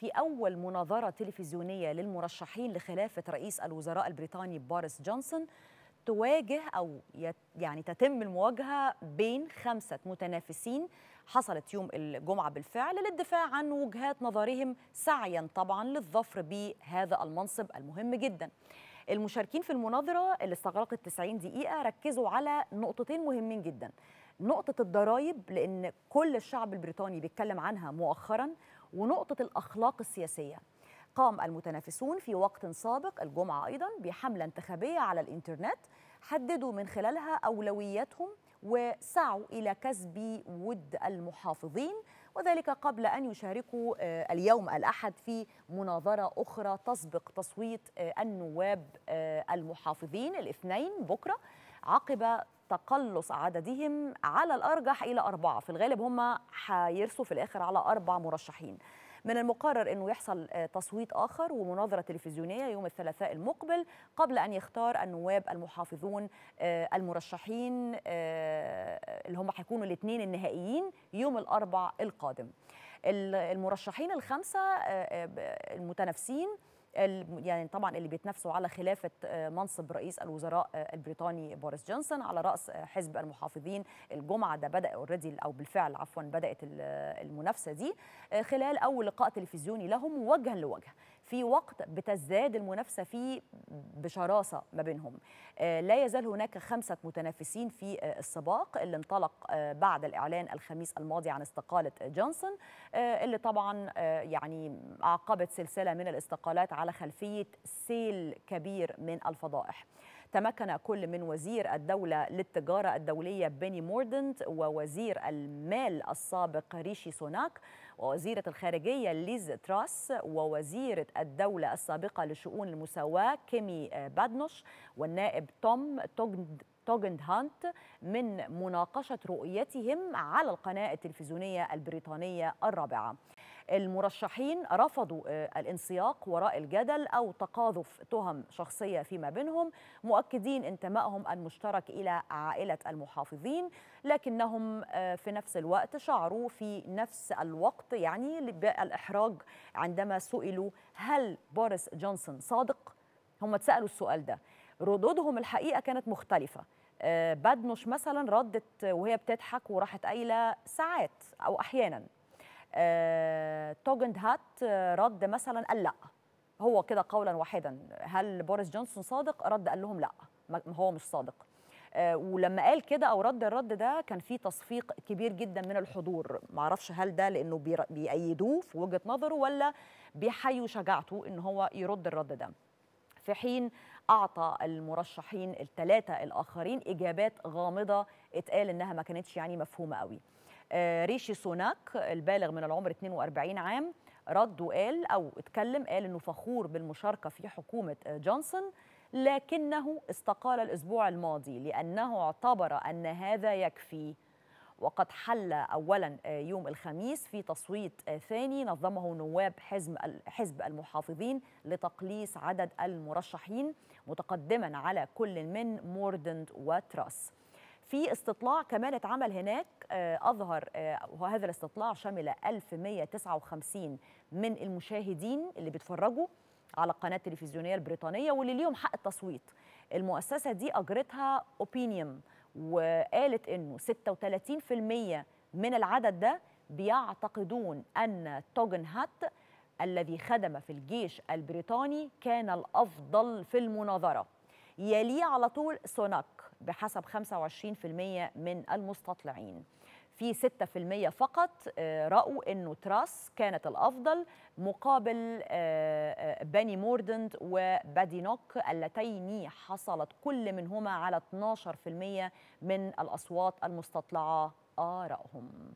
في أول مناظرة تلفزيونية للمرشحين لخلافة رئيس الوزراء البريطاني بوريس جونسون تواجه أو يعني تتم المواجهة بين خمسة متنافسين حصلت يوم الجمعة بالفعل للدفاع عن وجهات نظرهم سعيا طبعا للظفر بهذا المنصب المهم جدا المشاركين في المناظرة اللي استغرقت 90 دقيقة ركزوا على نقطتين مهمين جدا نقطة الضرائب لأن كل الشعب البريطاني بيتكلم عنها مؤخرا ونقطة الأخلاق السياسية قام المتنافسون في وقت سابق الجمعة أيضا بحملة انتخابية على الإنترنت حددوا من خلالها أولوياتهم وسعوا إلى كسب ود المحافظين وذلك قبل أن يشاركوا آه، اليوم الأحد في مناظرة أخرى تسبق تصويت آه، النواب آه، المحافظين الاثنين بكرة عقب تقلص عددهم على الأرجح إلى أربعة في الغالب هم حيرسوا في الآخر على أربع مرشحين من المقرر أنه يحصل آه، تصويت آخر ومناظرة تلفزيونية يوم الثلاثاء المقبل قبل أن يختار النواب المحافظون آه، المرشحين آه، اللي هم هيكونوا الاثنين النهائيين يوم الأربع القادم المرشحين الخمسة المتنافسين يعني طبعا اللي بيتنافسوا على خلافه آه، منصب رئيس الوزراء آه، البريطاني بوريس جونسون على راس آه، حزب المحافظين الجمعه ده بدا اوريدي او بالفعل عفوا بدات المنافسه دي خلال اول لقاء تلفزيوني لهم وجها لوجه في وقت بتزداد المنافسه فيه بشراسه ما بينهم آه، لا يزال هناك خمسه متنافسين في آه، السباق اللي انطلق آه، بعد الاعلان الخميس الماضي عن استقاله جونسون اللي طبعا يعني اعقبت سلسله من الاستقالات على خلفيه سيل كبير من الفضائح تمكن كل من وزير الدولة للتجارة الدولية بيني موردنت ووزير المال السابق ريشي سوناك ووزيرة الخارجية ليز تراس ووزيرة الدولة السابقة لشؤون المساواة كيمي آه، بادنوش والنائب توم توجند هانت من مناقشة رؤيتهم على القناة التلفزيونية البريطانية الرابعة المرشحين رفضوا آه، الانسياق وراء الجدل أو تقاذف تهم شخصية فيما بينهم مؤكدين انتمائهم المشترك إلى عائلة المحافظين لكنهم آه، في نفس الوقت شعروا في نفس الوقت يعني بالإحراج عندما سئلوا هل بوريس جونسون صادق؟ هم اتسألوا السؤال ده ردودهم الحقيقه كانت مختلفه آه، بدنش مثلا ردت وهي بتضحك وراحت قايله ساعات او احيانا آه، توجند هات آه، رد مثلا قال لا هو كده قولا واحدا هل بوريس جونسون صادق رد قال لهم لا هو مش صادق ولما قال كده او رد الرد ده كان في تصفيق كبير جدا من الحضور معرفش هل ده لانه بيأيدوه في وجهه نظره ولا بيحيوا شجاعته ان هو يرد الرد ده في حين أعطى المرشحين الثلاثة الآخرين إجابات غامضة اتقال إنها ما كانتش يعني مفهومة قوي آه، ريشي سوناك البالغ من العمر 42 عام رد وقال أو اتكلم قال إنه فخور بالمشاركة في حكومة آه، جونسون لكنه استقال الأسبوع الماضي لأنه اعتبر أن هذا يكفي وقد حل أولا آه، يوم الخميس في تصويت آه، ثاني نظمه نواب حزب حزب المحافظين لتقليص عدد المرشحين متقدما على كل من موردند وتراس في استطلاع كمان اتعمل هناك آه، أظهر وهذا الاستطلاع شمل 1159 من المشاهدين اللي بيتفرجوا على القناة التلفزيونية البريطانية واللي ليهم حق التصويت المؤسسة دي أجرتها أوبينيوم وقالت انه 36% من العدد ده بيعتقدون ان توجن هات الذي خدم في الجيش البريطاني كان الافضل في المناظره يليه على طول سوناك بحسب 25% من المستطلعين في 6% فقط آه، رأوا أنه تراس كانت الأفضل مقابل آه، آه، باني موردند وبادينوك اللتين حصلت كل منهما على 12% من الأصوات المستطلعة آرائهم